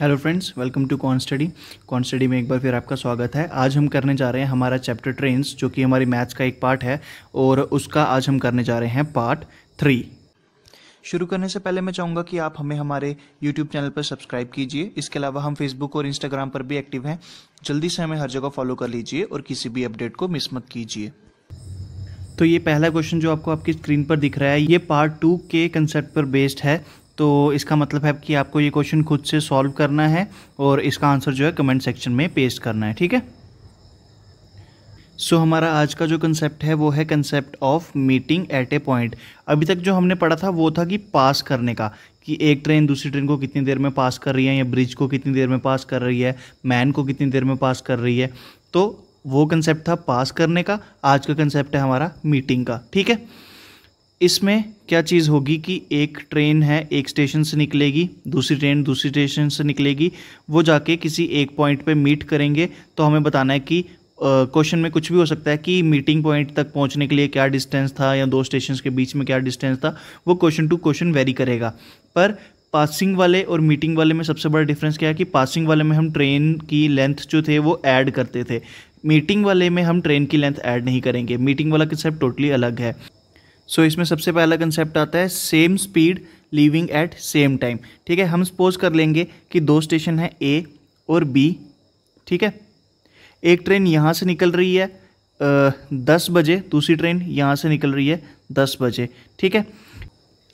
hello friends welcome to con study con study में एक बार फिर आपका स्वागत है आज हम करने जा रहे हैं हमारा चैप्टर ट्रेन्स जो कि हमारी मैथ्स का एक पार्ट है और उसका आज हम करने जा रहे हैं पार्ट थ्री शुरू करने से पहले मैं चाहूँगा कि आप हमें हमारे यूट्यूब चैनल पर सब्सक्राइब कीजिए इसके अलावा हम फेसबुक और इंस्टाग्राम पर भी एक्टिव हैं जल्दी से हमें हर जगह फॉलो कर लीजिए और किसी भी अपडेट को मिस मत कीजिए तो ये पहला क्वेश्चन जो आपको आपकी स्क्रीन पर दिख रहा है ये पार्ट टू के कंसेप्ट पर बेस्ड है तो इसका मतलब है कि आपको ये क्वेश्चन खुद से सॉल्व करना है और इसका आंसर जो है कमेंट सेक्शन में पेस्ट करना है ठीक है सो so, हमारा आज का जो कंसेप्ट है वो है concept of meeting at a point अभी तक जो हमने पढ़ा था वो था कि पास करने का कि एक ट्रेन दूसरी ट्रेन को कितनी देर में पास कर रही है या ब्रिज को कितनी देर में पास कर रही है मैन को कितनी देर में पास कर रही है तो वो कंसेप्ट था पास करने का आज का कंसेप्ट है हमारा मीटिंग का ठीक है इसमें क्या चीज़ होगी कि एक ट्रेन है एक स्टेशन से निकलेगी दूसरी ट्रेन दूसरी स्टेशन से निकलेगी वो जाके किसी एक पॉइंट पे मीट करेंगे तो हमें बताना है कि क्वेश्चन में कुछ भी हो सकता है कि मीटिंग पॉइंट तक पहुंचने के लिए क्या डिस्टेंस था या दो स्टेशन के बीच में क्या डिस्टेंस था वो क्वेश्चन टू क्वेश्चन वेरी करेगा पर पासिंग वाले और मीटिंग वाले में सबसे बड़ा डिफरेंस क्या है कि पासिंग वाले में हम ट्रेन की लेंथ जो थे वो ऐड करते थे मीटिंग वाले में हम ट्रेन की लेंथ ऐड नहीं करेंगे मीटिंग वाला कंसेप्ट टोटली अलग है सो so, इसमें सबसे पहला कंसेप्ट आता है same speed leaving at same time ठीक है हम सपोज कर लेंगे कि दो स्टेशन है ए और बी ठीक है एक ट्रेन यहाँ से निकल रही है दस बजे दूसरी ट्रेन यहाँ से निकल रही है दस बजे ठीक है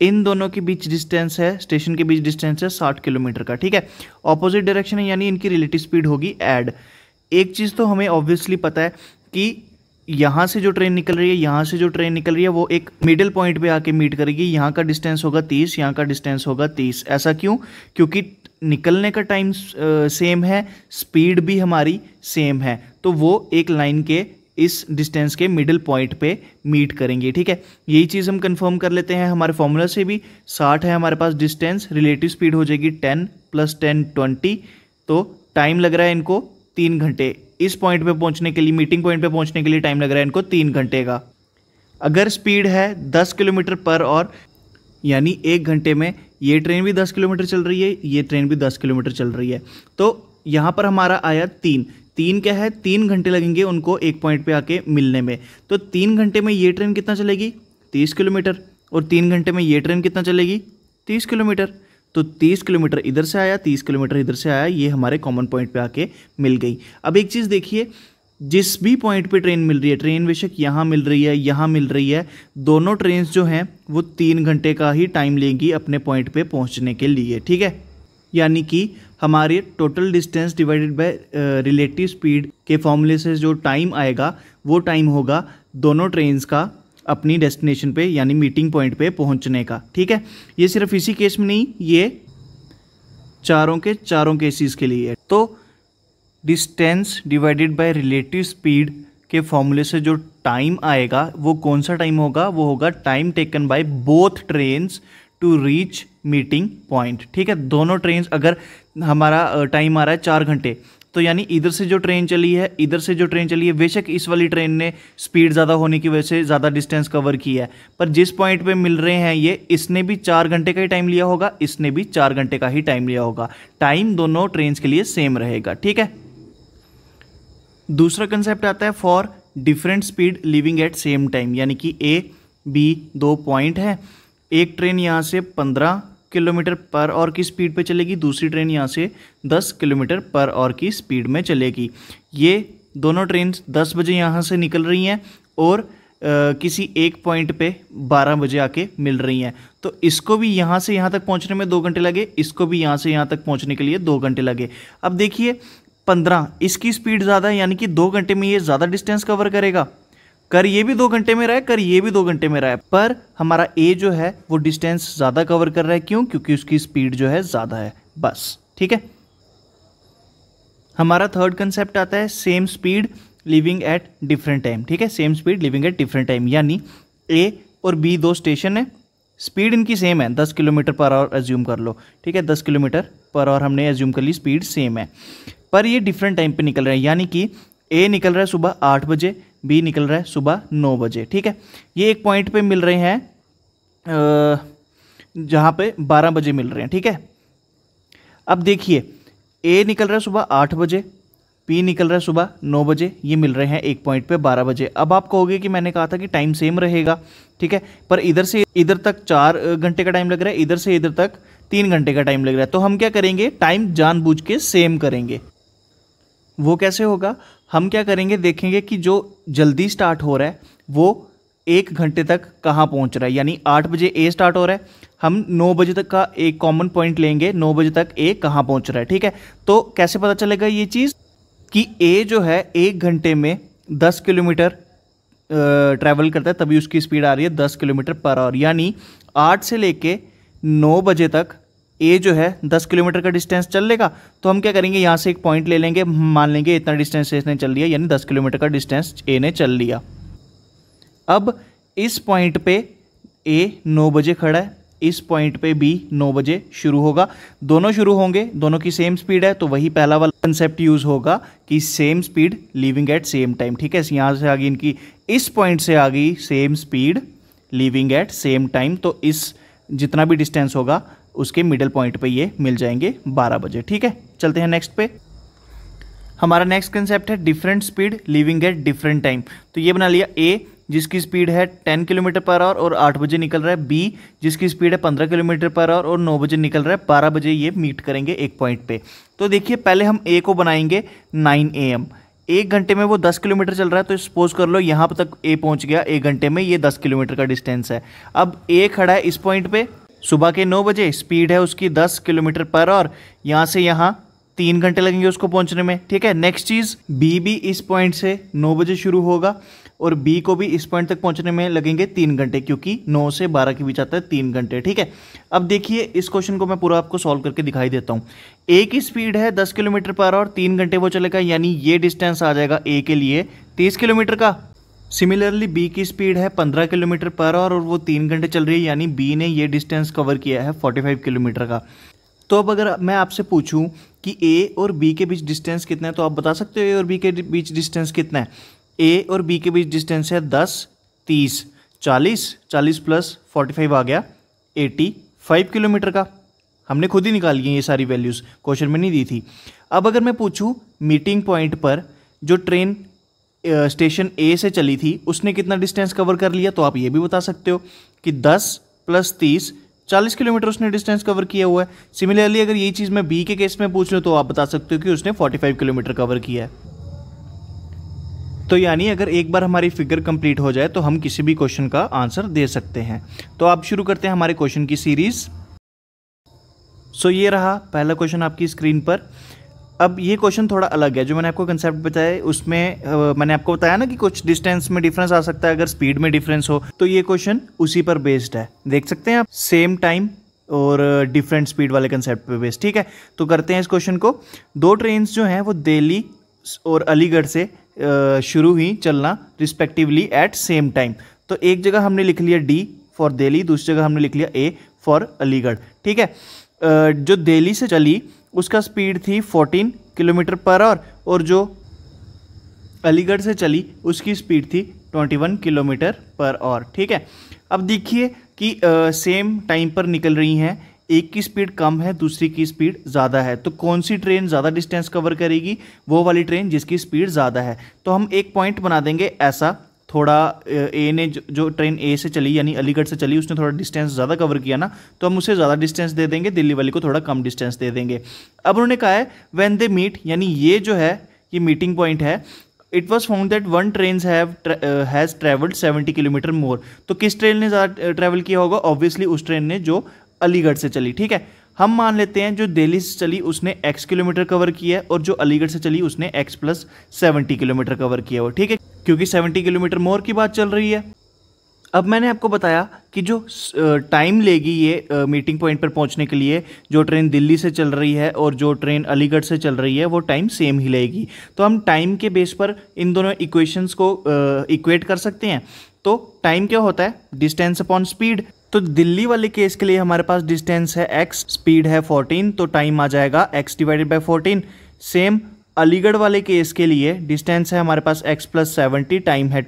इन दोनों के बीच डिस्टेंस है स्टेशन के बीच डिस्टेंस है साठ किलोमीटर का ठीक है ऑपोजिट डायरेक्शन है यानी इनकी रिलेटिव स्पीड होगी एड एक चीज़ तो हमें ऑब्वियसली पता है कि यहाँ से जो ट्रेन निकल रही है यहाँ से जो ट्रेन निकल रही है वो एक मिडिल पॉइंट पे आके मीट करेगी यहाँ का डिस्टेंस होगा तीस यहाँ का डिस्टेंस होगा तीस ऐसा क्यों क्योंकि निकलने का टाइम सेम है स्पीड भी हमारी सेम है तो वो एक लाइन के इस डिस्टेंस के मिडिल पॉइंट पे मीट करेंगे ठीक है यही चीज़ हम कंफर्म कर लेते हैं हमारे फॉर्मूला से भी साठ है हमारे पास डिस्टेंस रिलेटिव स्पीड हो जाएगी टेन प्लस टेन ट्वेंटी तो टाइम लग रहा है इनको तीन घंटे इस पॉइंट पे पहुंचने के लिए मीटिंग पॉइंट पे पहुंचने के लिए टाइम लग रहा है इनको तीन घंटे का अगर स्पीड है दस किलोमीटर पर और यानी एक घंटे में ये ट्रेन भी दस किलोमीटर चल रही है ये ट्रेन भी दस किलोमीटर चल रही है तो यहाँ पर हमारा आया तीन तीन क्या है तीन घंटे लगेंगे उनको एक पॉइंट पे आके मिलने में तो तीन घंटे में ये ट्रेन कितना चलेगी तीस किलोमीटर और तीन घंटे में ये ट्रेन कितना चलेगी तीस किलोमीटर तो 30 किलोमीटर इधर से आया 30 किलोमीटर इधर से आया ये हमारे कॉमन पॉइंट पे आके मिल गई अब एक चीज़ देखिए जिस भी पॉइंट पे ट्रेन मिल रही है ट्रेन बेशक यहाँ मिल रही है यहाँ मिल रही है दोनों ट्रेन जो हैं वो तीन घंटे का ही टाइम लेंगी अपने पॉइंट पर पहुँचने के लिए ठीक है यानी कि हमारे total distance divided by relative speed के फॉर्मूले से जो टाइम आएगा वो टाइम होगा दोनों ट्रेन्स का अपनी डेस्टिनेशन पे यानी मीटिंग पॉइंट पे पहुंचने का ठीक है ये सिर्फ इसी केस में नहीं ये चारों के चारों केसेस के लिए है तो distance divided by relative speed के फॉर्मूले से जो टाइम आएगा वो कौन सा टाइम होगा वो होगा time taken by both trains to reach meeting point ठीक है दोनों ट्रेन अगर हमारा टाइम आ रहा है चार घंटे तो यानी इधर से जो ट्रेन चली है इधर से जो ट्रेन चली है बेशक इस वाली ट्रेन ने स्पीड ज़्यादा होने की वजह से ज़्यादा डिस्टेंस कवर किया है पर जिस पॉइंट पे मिल रहे हैं ये इसने भी चार घंटे का ही टाइम लिया होगा इसने भी चार घंटे का ही टाइम लिया होगा टाइम दोनों ट्रेन के लिए सेम रहेगा ठीक है दूसरा कंसेप्ट आता है for different speed living at same time यानी कि ए बी दो पॉइंट है एक ट्रेन यहाँ से पंद्रह किलोमीटर पर और की स्पीड पे चलेगी दूसरी ट्रेन यहाँ से 10 किलोमीटर पर और की स्पीड में चलेगी ये दोनों ट्रेन 10 बजे यहाँ से निकल रही हैं और आ, किसी एक पॉइंट पे 12 बजे आके मिल रही हैं तो इसको भी यहाँ से यहाँ तक पहुँचने में दो घंटे लगे इसको भी यहाँ से यहाँ तक पहुँचने के लिए दो घंटे लगे अब देखिए पंद्रह इसकी स्पीड ज़्यादा है यानी कि दो घंटे में ये ज़्यादा डिस्टेंस कवर करेगा कर ये भी दो घंटे में रहा है कर ये भी दो घंटे में रहा है पर हमारा ए जो है वो डिस्टेंस ज़्यादा कवर कर रहा है क्यों क्योंकि उसकी स्पीड जो है ज़्यादा है बस ठीक है हमारा थर्ड कंसेप्ट आता है same speed living at different time ठीक है same speed living at different time यानी ए और बी दो स्टेशन है स्पीड इनकी सेम है दस किलोमीटर पर आवर एज्यूम कर लो ठीक है दस किलोमीटर पर आवर हमने एज्यूम कर ली स्पीड सेम है पर ये डिफरेंट टाइम पे निकल रहे हैं यानी कि ए निकल रहा है सुबह आठ बजे बी निकल रहा है सुबह नौ बजे ठीक है ये एक पॉइंट पे मिल रहे हैं जहाँ पे बारह बजे मिल रहे हैं ठीक है अब देखिए ए निकल रहा है सुबह आठ बजे पी निकल रहा है सुबह नौ बजे ये मिल रहे हैं एक पॉइंट पे बारह बजे अब आप कहोगे कि मैंने कहा था कि टाइम सेम रहेगा ठीक है पर इधर से इधर तक चार घंटे का टाइम लग रहा है इधर से इधर तक तीन घंटे का टाइम लग रहा है तो हम क्या करेंगे टाइम जानबूझ के सेम करेंगे वो कैसे होगा हम क्या करेंगे देखेंगे कि जो जल्दी स्टार्ट हो रहा है वो एक घंटे तक कहाँ पहुँच रहा है यानी आठ बजे ए स्टार्ट हो रहा है हम नौ बजे तक का एक कॉमन पॉइंट लेंगे नौ बजे तक ए कहाँ पहुँच रहा है ठीक है तो कैसे पता चलेगा ये चीज़ कि ए जो है एक घंटे में दस किलोमीटर ट्रैवल करता है तभी उसकी स्पीड आ रही है दस किलोमीटर पर आवर यानी आठ से लेके नौ बजे तक ए जो है दस किलोमीटर का डिस्टेंस चल लेगा तो हम क्या करेंगे यहाँ से एक पॉइंट ले लेंगे मान लेंगे इतना डिस्टेंस इसने चल लिया यानी दस किलोमीटर का डिस्टेंस ए ने चल लिया अब इस पॉइंट पे ए नौ बजे खड़ा है इस पॉइंट पे बी नौ बजे शुरू होगा दोनों शुरू होंगे दोनों की सेम स्पीड है तो वही पहला वाला कंसेप्ट यूज़ होगा कि same speed living at same time ठीक है यहाँ से आ गई इनकी इस पॉइंट से आ गई same speed living at same time तो इस जितना भी डिस्टेंस होगा उसके मिडल पॉइंट पे ये मिल जाएंगे 12 बजे ठीक है चलते हैं नेक्स्ट पे हमारा नेक्स्ट कंसेप्ट है different speed living at different time तो ये बना लिया ए जिसकी स्पीड है 10 किलोमीटर पर आवर और 8 बजे निकल रहा है बी जिसकी स्पीड है 15 किलोमीटर पर आवर और 9 बजे निकल रहा है बारह बजे ये मीट करेंगे एक पॉइंट पे तो देखिए पहले हम ए को बनाएंगे नाइन ए एम एक घंटे में वो दस किलोमीटर चल रहा है तो सपोज कर लो यहाँ तक ए पहुँच गया एक घंटे में ये दस किलोमीटर का डिस्टेंस है अब ए खड़ा है इस पॉइंट पे सुबह के नौ बजे स्पीड है उसकी दस किलोमीटर पर और यहाँ से यहाँ तीन घंटे लगेंगे उसको पहुंचने में ठीक है नेक्स्ट चीज़ बी भी इस पॉइंट से नौ बजे शुरू होगा और बी को भी इस पॉइंट तक पहुंचने में लगेंगे तीन घंटे क्योंकि नौ से बारह के बीच आता है तीन घंटे ठीक है अब देखिए इस क्वेश्चन को मैं पूरा आपको सॉल्व करके दिखाई देता हूँ ए की स्पीड है दस किलोमीटर पर और तीन घंटे वो चलेगा यानी ये डिस्टेंस आ जाएगा ए के लिए तीस किलोमीटर का सिमिलरली बी की स्पीड है 15 किलोमीटर पर आवर और वो तीन घंटे चल रही है यानी बी ने ये डिस्टेंस कवर किया है 45 किलोमीटर का तो अब अगर मैं आपसे पूछूं कि ए और बी के बीच डिस्टेंस कितना है तो आप बता सकते हो ए और बी के बीच डिस्टेंस कितना है ए और बी के बीच डिस्टेंस है दस तीस चालीस चालीस प्लस फोर्टी फाइव आ गया एटी फाइव किलोमीटर का हमने खुद ही निकाल लिए ये सारी वैल्यूज़ क्वेश्चन में नहीं दी थी अब अगर मैं पूछूँ मीटिंग पॉइंट पर जो ट्रेन स्टेशन ए से चली थी उसने कितना डिस्टेंस कवर कर लिया तो आप ये भी बता सकते हो कि दस प्लस तीस चालीस किलोमीटर उसने डिस्टेंस कवर किया हुआ है सिमिलरली अगर यही चीज़ मैं बी के केस में पूछ लूँ तो आप बता सकते हो कि उसने फोर्टी फाइव किलोमीटर कवर किया है तो यानी अगर एक बार हमारी फिगर कंप्लीट हो जाए तो हम किसी भी क्वेश्चन का आंसर दे सकते हैं तो आप शुरू करते हैं हमारे क्वेश्चन की सीरीज़ सो so, ये रहा पहला क्वेश्चन आपकी स्क्रीन पर अब ये क्वेश्चन थोड़ा अलग है जो मैंने आपको कंसेप्ट बताया उसमें आ, मैंने आपको बताया ना कि कुछ डिस्टेंस में डिफरेंस आ सकता है अगर स्पीड में डिफरेंस हो तो ये क्वेश्चन उसी पर बेस्ड है देख सकते हैं आप सेम टाइम और डिफरेंट स्पीड वाले कंसेप्ट पे बेस्ड ठीक है तो करते हैं इस क्वेश्चन को दो ट्रेन जो हैं वो दिल्ली और अलीगढ़ से शुरू हुई चलना रिस्पेक्टिवली एट सेम टाइम तो एक जगह हमने लिख लिया डी फॉर दिल्ली दूसरी जगह हमने लिख लिया ए फॉर अलीगढ़ ठीक है जो दिल्ली से चली उसका स्पीड थी 14 किलोमीटर पर आवर और जो अलीगढ़ से चली उसकी स्पीड थी 21 किलोमीटर पर आवर ठीक है अब देखिए कि आ, सेम टाइम पर निकल रही हैं एक की स्पीड कम है दूसरी की स्पीड ज़्यादा है तो कौन सी ट्रेन ज़्यादा डिस्टेंस कवर करेगी वो वाली ट्रेन जिसकी स्पीड ज़्यादा है तो हम एक पॉइंट बना देंगे ऐसा थोड़ा ए ने जो ट्रेन ए से चली यानी अलीगढ़ से चली उसने थोड़ा डिस्टेंस ज़्यादा कवर किया ना तो हम उसे ज़्यादा डिस्टेंस दे देंगे दिल्ली वाली को थोड़ा कम डिस्टेंस दे देंगे अब उन्होंने कहा है वैन दे मीट यानी ये जो है ये मीटिंग पॉइंट है it was found that one train has travelled seventy kilometre more तो किस ट्रेन ने ज़्यादा ट्रैवल किया होगा ऑब्वियसली उस ट्रेन ने जो अलीगढ़ से चली ठीक है हम मान लेते हैं जो दिल्ली से चली उसने x किलोमीटर कवर किया है और जो अलीगढ़ से चली उसने x plus seventy kilometre cover किया हो ठीक है क्योंकि 70 किलोमीटर मोर की बात चल रही है अब मैंने आपको बताया कि जो टाइम लेगी ये मीटिंग पॉइंट पर पहुंचने के लिए जो ट्रेन दिल्ली से चल रही है और जो ट्रेन अलीगढ़ से चल रही है वो टाइम सेम ही लेगी तो हम टाइम के बेस पर इन दोनों इक्वेशंस को इक्वेट कर सकते हैं तो टाइम क्या होता है डिस्टेंस अपॉन स्पीड तो दिल्ली वाले केस के लिए हमारे पास डिस्टेंस है एक्स स्पीड है फोर्टीन तो टाइम आ जाएगा x divided by fourteen same Aligarh वाले केस के लिए डिस्टेंस है हमारे पास x प्लस सेवेंटी टाइम है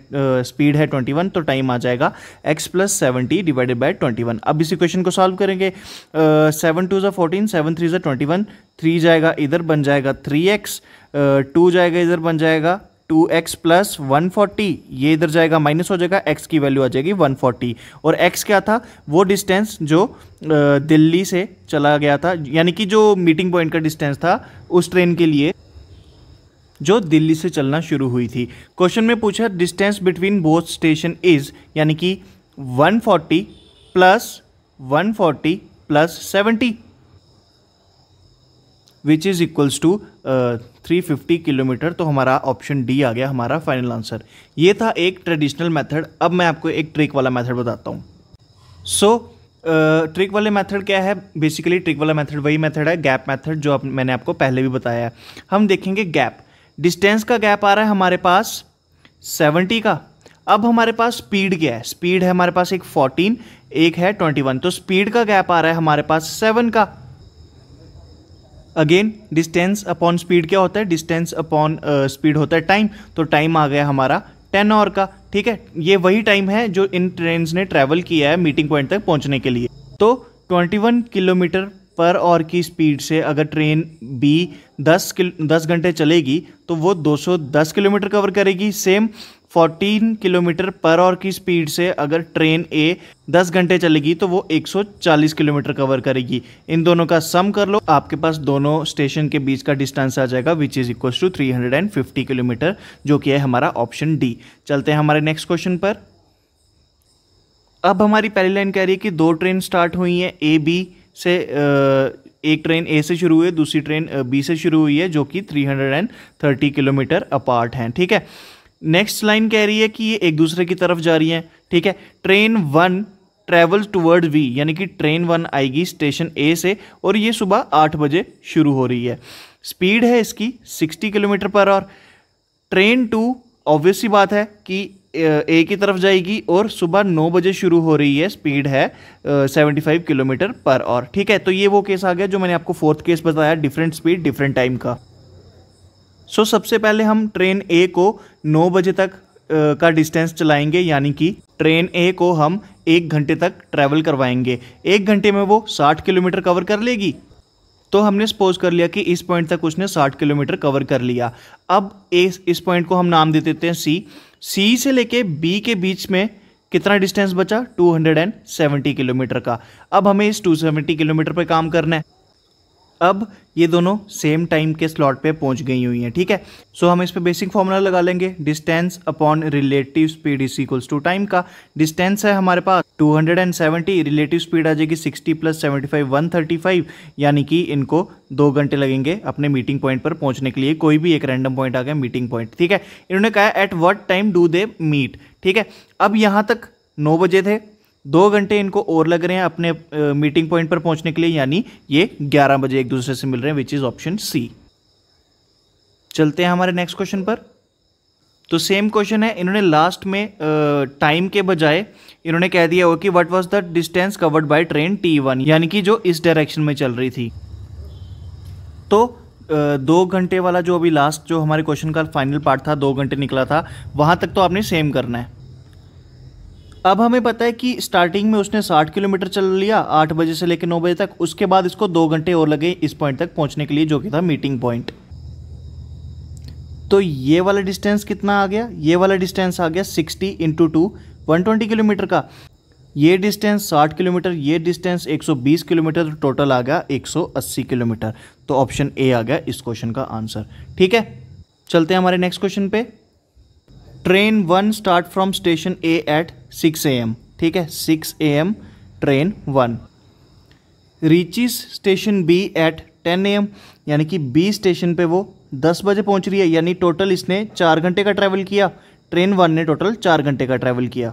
स्पीड है 21 तो टाइम आ जाएगा x plus seventy divided by 21 अब इस इक्वेशन को सॉल्व करेंगे सेवन टू जो फोर्टीन सेवन थ्री जो ट्वेंटी वन थ्री जाएगा इधर बन जाएगा थ्री एक्स टू जाएगा इधर बन जाएगा two x plus one forty ये इधर जाएगा माइनस हो जाएगा x की वैल्यू आ जाएगी वन फोर्टी और x क्या था वो डिस्टेंस जो दिल्ली से चला गया था यानी कि जो मीटिंग पॉइंट का डिस्टेंस था उस ट्रेन के लिए जो दिल्ली से चलना शुरू हुई थी क्वेश्चन में पूछा distance between both station is यानी कि 140 plus 140 plus 70 which is equals to three fifty kilometre तो हमारा ऑप्शन डी आ गया हमारा फाइनल आंसर ये था एक ट्रेडिशनल मेथड अब मैं आपको एक ट्रिक वाला मेथड बताता हूँ सो ट्रिक uh, वाले मेथड क्या है बेसिकली ट्रिक वाला मेथड वही मेथड है गैप मेथड जो आप, मैंने आपको पहले भी बताया है हम देखेंगे गैप डिस्टेंस का गैप आ रहा है हमारे पास सेवेंटी का अब हमारे पास स्पीड क्या है स्पीड है हमारे पास एक फोर्टीन एक है ट्वेंटी वन तो स्पीड का गैप आ रहा है हमारे पास सेवन का अगेन डिस्टेंस अपॉन स्पीड क्या होता है डिस्टेंस अपॉन स्पीड होता है टाइम तो टाइम आ गया हमारा टेन आवर का ठीक है ये वही टाइम है जो इन ट्रेन ने ट्रेवल किया है मीटिंग पॉइंट तक पहुंचने के लिए तो 21 किलोमीटर पर और की स्पीड से अगर ट्रेन बी 10 किलो दस घंटे चलेगी तो वो 210 किलोमीटर कवर करेगी सेम 14 किलोमीटर पर और की स्पीड से अगर ट्रेन ए 10 घंटे चलेगी तो वो 140 किलोमीटर कवर करेगी इन दोनों का सम कर लो आपके पास दोनों स्टेशन के बीच का डिस्टेंस आ जाएगा which is equal to 350 kilometre जो कि है हमारा ऑप्शन डी चलते हैं हमारे नेक्स्ट क्वेश्चन पर अब हमारी पहली लाइन कह रही है कि दो ट्रेन स्टार्ट हुई हैं ए बी से एक ट्रेन ए से शुरू हुई है दूसरी ट्रेन बी से शुरू हुई है जो कि 330 किलोमीटर अपार्ट हैं ठीक है नेक्स्ट लाइन कह रही है कि ये एक दूसरे की तरफ जा रही हैं ठीक है train one travel toward B यानी कि ट्रेन वन आएगी स्टेशन ए से और ये सुबह आठ बजे शुरू हो रही है स्पीड है इसकी 60 किलोमीटर पर और ट्रेन टू ऑब्वियस बात है कि ए की तरफ जाएगी और सुबह नौ बजे शुरू हो रही है स्पीड है सेवेंटी फाइव किलोमीटर पर और ठीक है तो ये वो केस आ गया जो मैंने आपको फोर्थ केस बताया डिफरेंट स्पीड डिफरेंट टाइम का सो so, सबसे पहले हम ट्रेन ए को नौ बजे तक का डिस्टेंस चलाएंगे यानी कि ट्रेन ए को हम एक घंटे तक ट्रैवल करवाएंगे एक घंटे में वो साठ किलोमीटर कवर कर लेगी तो हमने सपोज कर लिया कि इस पॉइंट तक उसने 60 किलोमीटर कवर कर लिया अब इस इस पॉइंट को हम नाम दे देते हैं सी सी से लेके बी के बीच में कितना डिस्टेंस बचा 270 किलोमीटर का अब हमें इस 270 किलोमीटर पर काम करना है अब ये दोनों सेम टाइम के स्लॉट पे पहुंच गई हुई हैं ठीक है सो so, हम इस पे बेसिक फॉर्मूला लगा लेंगे distance upon relative speed is equals to time का डिस्टेंस है हमारे पास 270 रिलेटिव स्पीड आ जाएगी 60 प्लस 75 135 यानी कि इनको दो घंटे लगेंगे अपने मीटिंग पॉइंट पर पहुंचने के लिए कोई भी एक रैंडम पॉइंट आ गया मीटिंग पॉइंट ठीक है इन्होंने कहा at what time do they meet ठीक है अब यहाँ तक नौ बजे थे दो घंटे इनको और लग रहे हैं अपने मीटिंग पॉइंट पर पहुंचने के लिए यानी ये ग्यारह बजे एक दूसरे से मिल रहे हैं विच इज़ ऑप्शन सी चलते हैं हमारे नेक्स्ट क्वेश्चन पर तो सेम क्वेश्चन है इन्होंने लास्ट में टाइम के बजाय इन्होंने कह दिया हो कि what was the distance covered by train T one यानी कि जो इस डायरेक्शन में चल रही थी तो दो घंटे वाला जो अभी लास्ट जो हमारे क्वेश्चन का फाइनल पार्ट था दो घंटे निकला था वहां तक तो आपने सेम करना है अब हमें पता है कि स्टार्टिंग में उसने 60 किलोमीटर चल लिया 8 बजे से लेकर 9 बजे तक उसके बाद इसको दो घंटे और लगे इस पॉइंट तक पहुंचने के लिए जो कि था मीटिंग पॉइंट तो ये वाला डिस्टेंस कितना आ गया ये वाला डिस्टेंस आ गया 60 इंटू टू वन किलोमीटर का ये डिस्टेंस 60 किलोमीटर ये डिस्टेंस 120 किलोमीटर तो टोटल आ गया 180 किलोमीटर तो ऑप्शन ए आ गया इस क्वेश्चन का आंसर ठीक है चलते हैं हमारे नेक्स्ट क्वेश्चन पे train one start from station A at six A M ठीक है six A M train one reaches station B at ten A M यानी कि बी स्टेशन पे वो दस बजे पहुंच रही है यानी टोटल इसने चार घंटे का ट्रैवल किया ट्रेन वन ने टोटल चार घंटे का ट्रैवल किया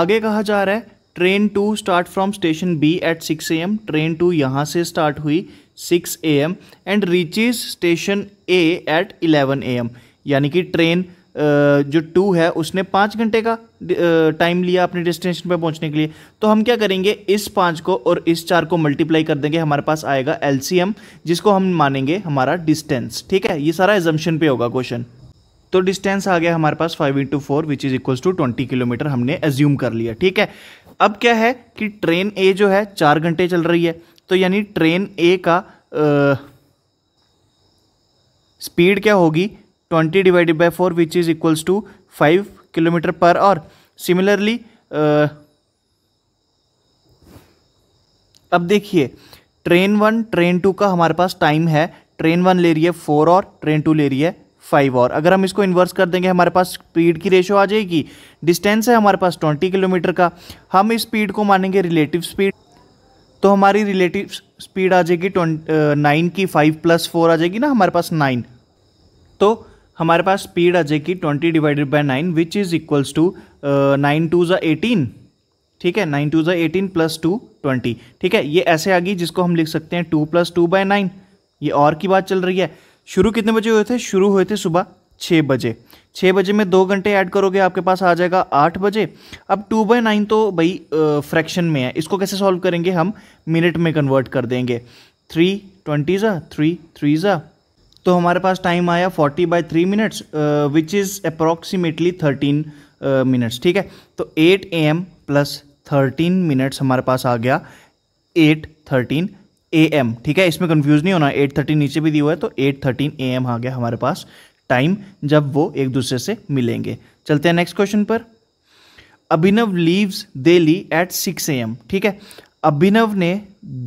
आगे कहा जा रहा है train two start from station B at six A M train two यहाँ से स्टार्ट हुई six A M and reaches station A at eleven A M यानी कि ट्रेन जो टू है उसने पाँच घंटे का टाइम लिया अपने डेस्टिनेशन पर पहुंचने के लिए तो हम क्या करेंगे इस पाँच को और इस चार को मल्टीप्लाई कर देंगे हमारे पास आएगा एल जिसको हम मानेंगे हमारा डिस्टेंस ठीक है ये सारा एजम्पन पे होगा क्वेश्चन तो डिस्टेंस आ गया हमारे पास five into four which is equals to twenty kilometre हमने एज्यूम कर लिया ठीक है अब क्या है कि ट्रेन ए जो है चार घंटे चल रही है तो यानी ट्रेन ए का स्पीड क्या होगी twenty divided by four which is equals to five kilometre per hour similarly अब देखिए ट्रेन वन ट्रेन टू का हमारे पास टाइम है ट्रेन वन ले रही है फोर और ट्रेन टू ले रही है फाइव और अगर हम इसको इन्वर्स कर देंगे हमारे पास स्पीड की रेशो आ जाएगी डिस्टेंस है हमारे पास ट्वेंटी किलोमीटर का हम इस स्पीड को मानेंगे रिलेटिव स्पीड तो हमारी रिलेटिव स्पीड आ जाएगी ट्वेंट नाइन की फाइव प्लस फोर आ जाएगी ना हमारे पास नाइन तो हमारे पास स्पीड आ जाएगी twenty divided by nine which is equals to nine two ज़ा एटीन ठीक है नाइन टू ज़ा एटीन प्लस टू ट्वेंटी ठीक है ये ऐसे आ गई जिसको हम लिख सकते हैं two plus two by nine ये और की बात चल रही है शुरू कितने बजे हुए थे शुरू हुए थे सुबह छः बजे छः बजे में दो घंटे ऐड करोगे आपके पास आ जाएगा आठ बजे अब टू बाय नाइन तो भाई फ्रैक्शन uh, में है इसको कैसे सॉल्व करेंगे हम मिनट में कन्वर्ट कर देंगे थ्री ट्वेंटी ज़ा थ्री थ्री ज़ा तो हमारे पास टाइम आया forty by three minutes which is approximately thirteen minutes ठीक है तो eight A M plus thirteen minutes हमारे पास आ गया एट थर्टीन ए एम ठीक है इसमें कन्फ्यूज़ नहीं होना एट थर्टीन नीचे भी दिया हुआ है तो एट थर्टीन ए एम आ गया हमारे पास टाइम जब वो एक दूसरे से मिलेंगे चलते हैं नेक्स्ट क्वेश्चन पर Abhinav leaves Delhi at six A M ठीक है अभिनव ने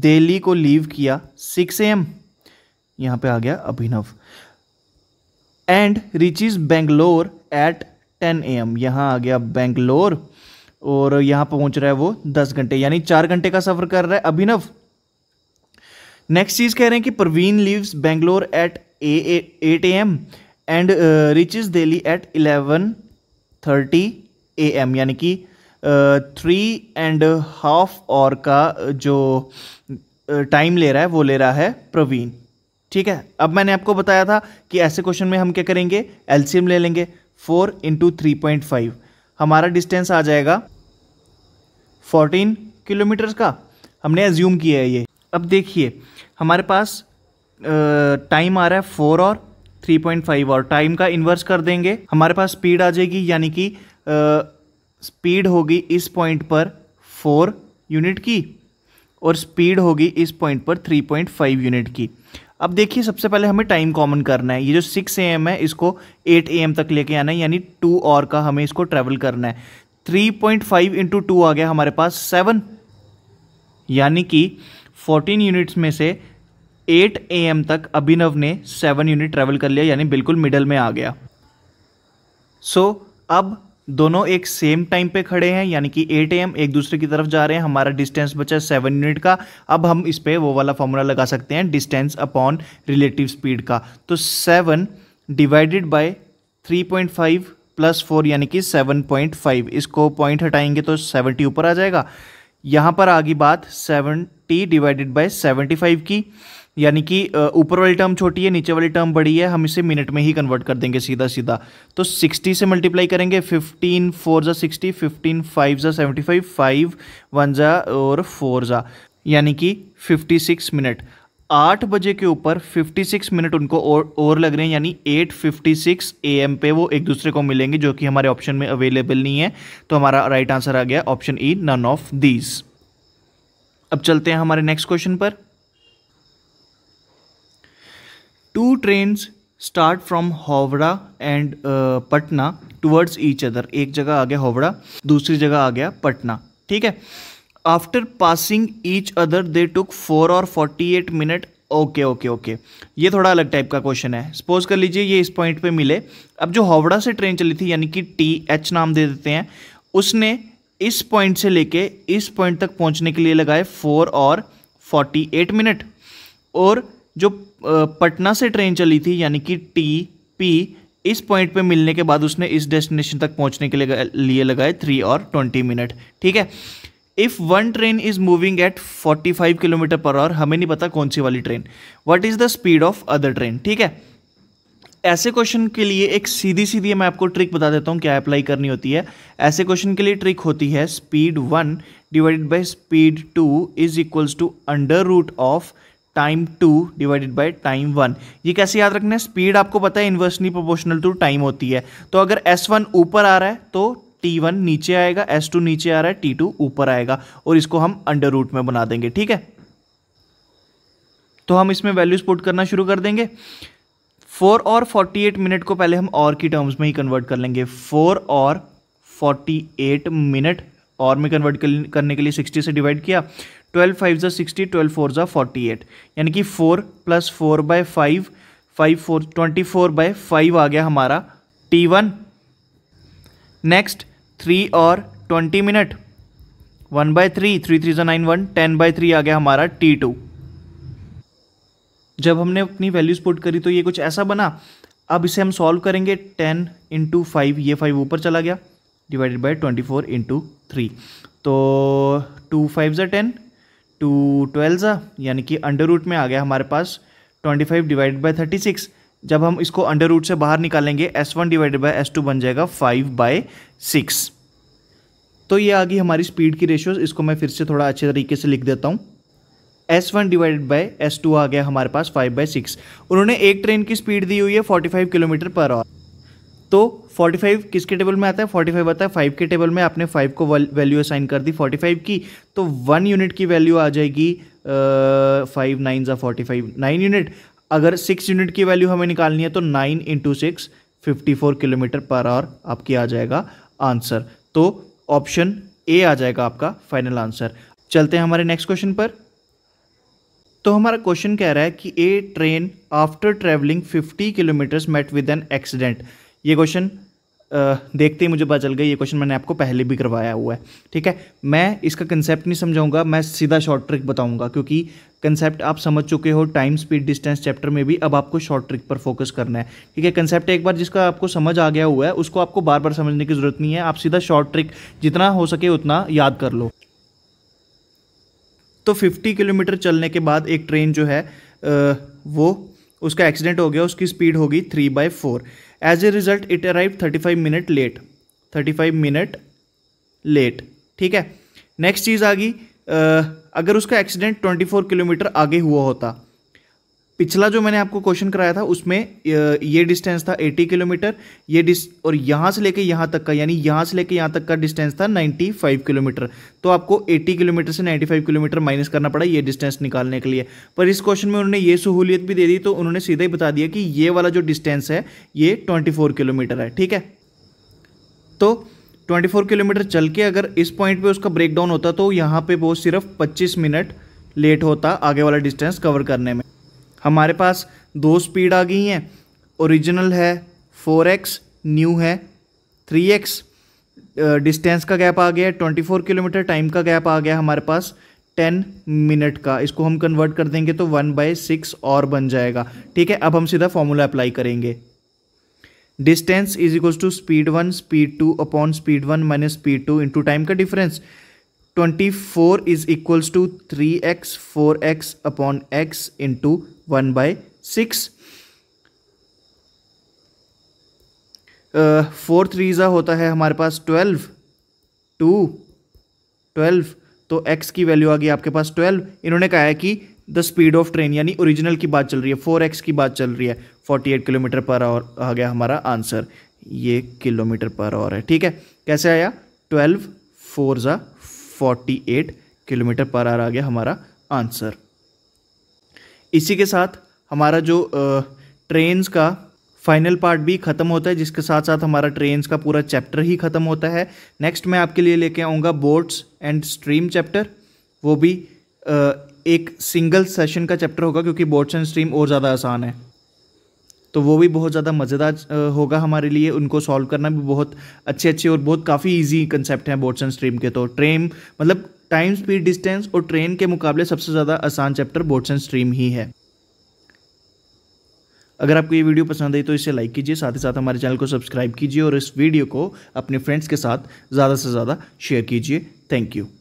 दिल्ली को लीव किया सिक्स ए एम यहाँ पे आ गया Abhinav and reaches Bangalore at ten A M यहाँ आ गया बेंगलोर और यहाँ पहुँच रहा है वो दस घंटे यानी चार घंटे का सफ़र कर रहा है अभिनव नेक्स्ट चीज़ कह रहे हैं कि Praveen leaves Bangalore at eight A M and reaches Delhi at eleven thirty A M यानी कि थ्री एंड हाफ और का uh, जो टाइम uh, ले रहा है वो ले रहा है प्रवीण ठीक है अब मैंने आपको बताया था कि ऐसे क्वेश्चन में हम क्या करेंगे एलसीएम ले लेंगे four into three point five हमारा डिस्टेंस आ जाएगा फोर्टीन किलोमीटर का हमने एज्यूम किया है ये अब देखिए हमारे पास टाइम आ रहा है फोर और थ्री पॉइंट फाइव और टाइम का इन्वर्स कर देंगे हमारे पास स्पीड आ जाएगी यानी कि स्पीड होगी इस पॉइंट पर फोर यूनिट की और स्पीड होगी इस पॉइंट पर थ्री पॉइंट फाइव यूनिट की अब देखिए सबसे पहले हमें टाइम कॉमन करना है ये जो सिक्स ए एम है इसको एट ए एम तक लेके आना है यानी टू और का हमें इसको ट्रेवल करना है three point five into two आ गया हमारे पास सेवन यानी कि फोर्टीन यूनिट्स में से एट ए एम तक अभिनव ने सेवन यूनिट ट्रैवल कर लिया यानी बिल्कुल मिडल में आ गया सो so, अब दोनों एक सेम टाइम पे खड़े हैं यानी कि 8 एम एक दूसरे की तरफ जा रहे हैं हमारा डिस्टेंस बचा सेवन यूनिट का अब हम इस पर वो वाला फॉर्मूला लगा सकते हैं डिस्टेंस अपॉन रिलेटिव स्पीड का तो seven divided by three point five plus four यानी कि सेवन पॉइंट फाइव इसको पॉइंट हटाएंगे तो सेवनटी ऊपर आ जाएगा यहाँ पर आ गई बात seventy divided by seventy five की यानी कि ऊपर वाली टर्म छोटी है नीचे वाली टर्म बड़ी है हम इसे मिनट में ही कन्वर्ट कर देंगे सीधा सीधा तो 60 से मल्टीप्लाई करेंगे 15 फोर ज़ा सिक्सटी फिफ्टीन फाइव ज़ा सेवेंटी फाइव फाइव वन ज़ा और फोर ज़ा यानी कि 56 मिनट आठ बजे के ऊपर 56 मिनट उनको और और लग रहे हैं यानी 8:56 एम पे वो एक दूसरे को मिलेंगे जो कि हमारे ऑप्शन में अवेलेबल नहीं है तो हमारा राइट आंसर आ गया option E none of these अब चलते हैं हमारे नेक्स्ट क्वेश्चन पर two trains start from Howrah and Patna towards each other एक जगह आ गया हावड़ा दूसरी जगह आ गया पटना ठीक है after passing each other they took four और forty eight minute okay okay okay ये थोड़ा अलग टाइप का क्वेश्चन है सपोज कर लीजिए ये इस पॉइंट पे मिले अब जो हावड़ा से ट्रेन चली थी यानी कि टी एच नाम दे देते हैं उसने इस पॉइंट से लेके इस पॉइंट तक पहुंचने के लिए लगाए फोर और फोर्टी एट मिनट और जो पटना से ट्रेन चली थी यानी कि टी पी इस पॉइंट पे मिलने के बाद उसने इस डेस्टिनेशन तक पहुंचने के लिए लगाए थ्री और ट्वेंटी मिनट ठीक है if one train is moving at 45 kilometre per hour हमें नहीं पता कौन सी वाली train what is the speed of other train ठीक है ऐसे क्वेश्चन के लिए एक सीधी सीधी मैं आपको ट्रिक बता देता हूँ क्या अप्लाई करनी होती है ऐसे क्वेश्चन के लिए ट्रिक होती है speed one divided by speed two is equals to under root of time two divided by time one ये कैसे याद रखना है स्पीड आपको पता है इन्वर्सली प्रोपोर्शनल टू टाइम होती है तो अगर एस वन ऊपर आ रहा है तो टी वन नीचे आएगा एस टू नीचे आ रहा है टी टू ऊपर आएगा और इसको हम अंडर रूट में बना देंगे ठीक है तो हम इसमें वैल्यूज पुट करना शुरू कर देंगे फोर और फोर्टी एट मिनट को पहले हम और की टर्म्स में ही कन्वर्ट कर लेंगे फोर और फोर्टी एट मिनट और में कन्वर्ट करने के लिए सिक्सटी से डिवाइड किया ट्वेल्व फाइव ज़ा सिक्सटी ट्वेल्व फोर ज़ा फोर्टी एट यानी कि four plus four by five five four twenty four by five आ गया हमारा टी वन नेक्स्ट थ्री और twenty minute one by three three three ज़ा nine one ten by three आ गया हमारा टी टू जब हमने अपनी वैल्यूज पुट करी तो ये कुछ ऐसा बना अब इसे हम सॉल्व करेंगे टेन इंटू फाइव ये फाइव ऊपर चला गया divided by twenty four into three तो टू फाइव ज़ा टेन टू ट्वेल्व यानी कि अंडर रूट में आ गया हमारे पास twenty five divide by thirty six जब हम इसको अंडर रूट से बाहर निकालेंगे S one divided by S two बन जाएगा फाइव बाय सिक्स तो ये आ गई हमारी स्पीड की रेशियोज इसको मैं फिर से थोड़ा अच्छे तरीके से लिख देता हूँ S one divide by S two आ गया हमारे पास फाइव बाई सिक्स उन्होंने एक ट्रेन की स्पीड दी हुई है forty five kilometre per hour तो फोर्टी फाइव किसके टेबल में आता है फोर्टी फाइव आता है फाइव के टेबल में आपने फाइव को वैल्यू असाइन कर दी फोर्टी फाइव की तो वन यूनिट की वैल्यू आ जाएगी फाइव नाइन ज़ा फोर्टी फाइव नाइन यूनिट अगर सिक्स यूनिट की वैल्यू हमें निकालनी है तो nine into six fifty four kilometre per hour आपकी आ जाएगा आंसर तो ऑप्शन ए आ जाएगा आपका फाइनल आंसर चलते हैं हमारे नेक्स्ट क्वेश्चन पर तो हमारा क्वेश्चन कह रहा है कि a train after travelling 50 kilometres met with an accident ये क्वेश्चन देखते ही मुझे पता चल गया ये क्वेश्चन मैंने आपको पहले भी करवाया हुआ है ठीक है मैं इसका कंसेप्ट नहीं समझाऊंगा मैं सीधा शॉर्ट ट्रिक बताऊंगा क्योंकि कंसेप्ट आप समझ चुके हो टाइम स्पीड डिस्टेंस चैप्टर में भी अब आपको शॉर्ट ट्रिक पर फोकस करना है ठीक है कंसेप्ट एक बार जिसका आपको समझ आ गया हुआ है उसको आपको बार बार समझने की ज़रूरत नहीं है आप सीधा शॉर्ट ट्रिक जितना हो सके उतना याद कर लो तो 50 किलोमीटर चलने के बाद एक ट्रेन जो है वो उसका एक्सीडेंट हो गया उसकी स्पीड होगी three by four as a result it arrive thirty five minute late thirty five minute late ठीक है नेक्स्ट चीज़ आ गई अगर उसका एक्सीडेंट ट्वेंटी फोर किलोमीटर आगे हुआ होता पिछला जो मैंने आपको क्वेश्चन कराया था उसमें ये डिस्टेंस था 80 किलोमीटर ये डिस और यहाँ से लेके यहाँ तक का यानी यहाँ से लेके यहाँ तक का डिस्टेंस था 95 किलोमीटर तो आपको 80 किलोमीटर से 95 किलोमीटर माइनस करना पड़ा ये डिस्टेंस निकालने के लिए पर इस क्वेश्चन में उन्होंने ये सहूलियत भी दे दी तो उन्होंने सीधा ही बता दिया कि ये वाला जो डिस्टेंस है ये ट्वेंटी किलोमीटर है ठीक है तो 24 किलोमीटर चल के अगर इस पॉइंट पे उसका ब्रेकडाउन होता तो यहाँ पे वो सिर्फ 25 मिनट लेट होता आगे वाला डिस्टेंस कवर करने में हमारे पास दो स्पीड आ गई हैं ओरिजिनल है फोर एक्स न्यू है थ्री एक्स डिस्टेंस का गैप आ गया है ट्वेंटी फोर किलोमीटर टाइम का गैप आ गया हमारे पास टेन मिनट का इसको हम कन्वर्ट कर देंगे तो वन बाय सिक्स और बन जाएगा ठीक है अब हम सीधा फॉर्मूला अप्लाई करेंगे distance is equals to speed one speed two upon speed one minus speed two into time का difference twenty four is equals to three x four x upon x into one by six four three जो होता है हमारे पास twelve two twelve तो x की value आ गई आपके पास ट्वेल्व इन्होंने कहा है कि द स्पीड ऑफ ट्रेन यानी ओरिजिनल की बात चल रही है फोर एक्स की बात चल रही है forty eight kilometre per hour आ गया हमारा आंसर ये किलोमीटर पर आवर है ठीक है कैसे आया ट्वेल्व फोर ज़ा 48 किलोमीटर पर आर आ गया हमारा आंसर इसी के साथ हमारा जो ट्रेन्स का फाइनल पार्ट भी ख़त्म होता है जिसके साथ साथ हमारा ट्रेन्स का पूरा चैप्टर ही ख़त्म होता है नेक्स्ट मैं आपके लिए लेके आऊँगा बोट्स एंड स्ट्रीम चैप्टर वो भी एक सिंगल सेशन का चैप्टर होगा क्योंकि बोट्स एंड स्ट्रीम और ज़्यादा आसान है तो वो भी बहुत ज़्यादा मज़ेदार होगा हमारे लिए उनको सॉल्व करना भी बहुत अच्छे अच्छे और बहुत काफ़ी ईजी कंसेप्ट हैं बोट्स एंड स्ट्रीम के तो ट्रेन मतलब टाइम स्पीड डिस्टेंस और ट्रेन के मुकाबले सबसे ज़्यादा आसान चैप्टर बोट्स एंड स्ट्रीम ही है अगर आपको ये वीडियो पसंद आई तो इसे लाइक कीजिए साथ ही साथ हमारे चैनल को सब्सक्राइब कीजिए और इस वीडियो को अपने फ्रेंड्स के साथ ज़्यादा से ज़्यादा शेयर कीजिए थैंक यू